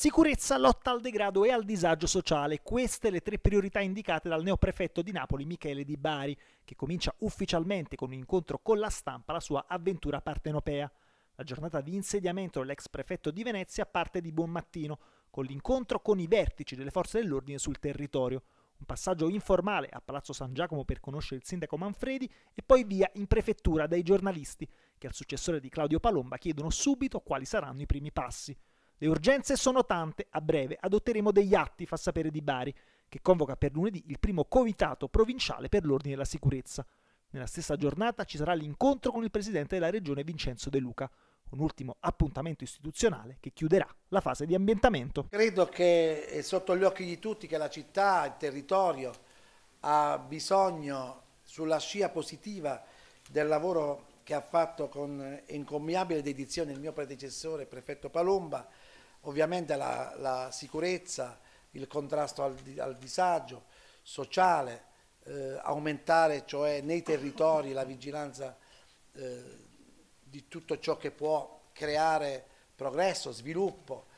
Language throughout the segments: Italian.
Sicurezza, lotta al degrado e al disagio sociale, queste le tre priorità indicate dal neoprefetto di Napoli Michele Di Bari, che comincia ufficialmente con un incontro con la stampa la sua avventura partenopea. La giornata di insediamento dell'ex prefetto di Venezia parte di buon mattino, con l'incontro con i vertici delle forze dell'ordine sul territorio. Un passaggio informale a Palazzo San Giacomo per conoscere il sindaco Manfredi e poi via in prefettura dai giornalisti, che al successore di Claudio Palomba chiedono subito quali saranno i primi passi. Le urgenze sono tante, a breve adotteremo degli atti, fa sapere Di Bari, che convoca per lunedì il primo comitato provinciale per l'ordine e la sicurezza. Nella stessa giornata ci sarà l'incontro con il presidente della regione Vincenzo De Luca, un ultimo appuntamento istituzionale che chiuderà la fase di ambientamento. Credo che è eh, sotto gli occhi di tutti che la città, il territorio ha bisogno sulla scia positiva del lavoro che ha fatto con incommiabile eh, dedizione il mio predecessore, il prefetto Palomba, ovviamente la, la sicurezza, il contrasto al, al disagio sociale, eh, aumentare cioè nei territori la vigilanza eh, di tutto ciò che può creare progresso, sviluppo.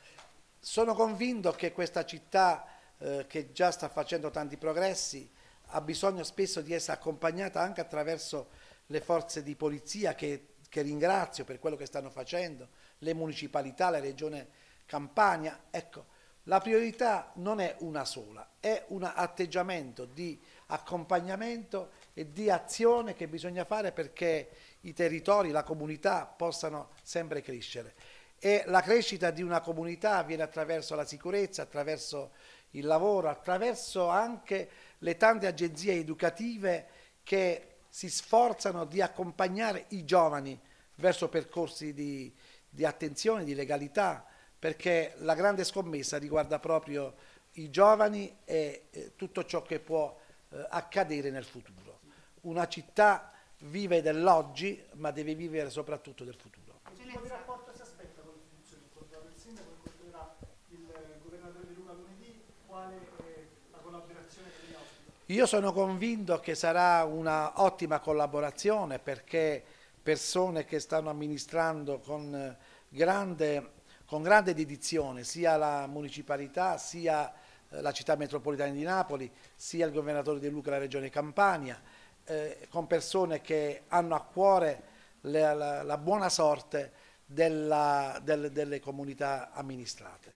Sono convinto che questa città eh, che già sta facendo tanti progressi ha bisogno spesso di essere accompagnata anche attraverso le forze di polizia che, che ringrazio per quello che stanno facendo, le municipalità, la regione Campania. Ecco, la priorità non è una sola, è un atteggiamento di accompagnamento e di azione che bisogna fare perché i territori, la comunità possano sempre crescere. E la crescita di una comunità avviene attraverso la sicurezza, attraverso il lavoro, attraverso anche le tante agenzie educative che si sforzano di accompagnare i giovani verso percorsi di, di attenzione, di legalità, perché la grande scommessa riguarda proprio i giovani e eh, tutto ciò che può eh, accadere nel futuro. Una città vive dell'oggi, ma deve vivere soprattutto del futuro. Che rapporto si aspetta con l'istituzione? il sindaco, il eh, governatore Luna lunedì, quale è eh, la collaborazione che io sono convinto che sarà una ottima collaborazione perché persone che stanno amministrando con eh, grande, con grande dedizione sia la municipalità sia eh, la città metropolitana di Napoli, sia il governatore De Luca e la regione Campania, eh, con persone che hanno a cuore la, la, la buona sorte della, del, delle comunità amministrate.